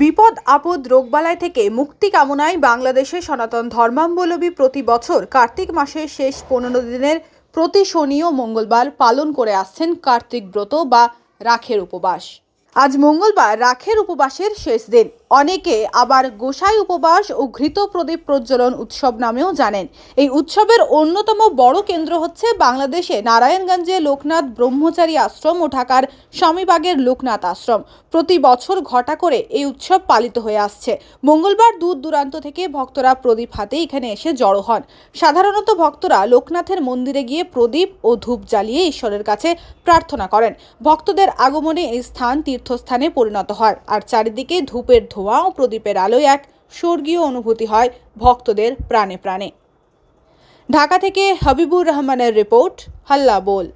বিপদ আপদ রোগবালাই থেকে মুক্তি কামনায় বাংলাদেশে সনাতন ধর্মাবলম্বী প্রতি বছর কার্তিক মাসের শেষ পনেরো দিনের প্রতি শনি ও মঙ্গলবার পালন করে আসছেন কার্তিক ব্রত বা রাখের উপবাস আজ মঙ্গলবার রাখের উপবাসের শেষ দিন অনেকে আবার গোসাই উপবাস ও ঘৃত প্রদীপ প্রজ্বলন উৎসব নামেও জানেন এই উৎসবের অন্যতম বড় কেন্দ্র হচ্ছে বাংলাদেশে নারায়ণগঞ্জে লোকনাথ ব্রহ্মচারী আশ্রম ও ঢাকার স্বামীবাগের লোকনাথ আশ্রম প্রতি বছর ঘটা করে এই উৎসব পালিত হয়ে আসছে মঙ্গলবার দূর দূরান্ত থেকে ভক্তরা প্রদীপ হাতে এখানে এসে জড়ো হন সাধারণত ভক্তরা লোকনাথের মন্দিরে গিয়ে প্রদীপ ও ধূপ জ্বালিয়ে ঈশ্বরের কাছে প্রার্থনা করেন ভক্তদের আগমনে এই স্থান তীর্থস্থানে পরিণত হয় আর চারিদিকে ধূপের ধোঁয়া ও প্রদীপের আলোয় এক স্বর্গীয় অনুভূতি হয় ভক্তদের প্রাণে প্রাণে ঢাকা থেকে হাবিবুর রহমানের রিপোর্ট হাল্লা বোল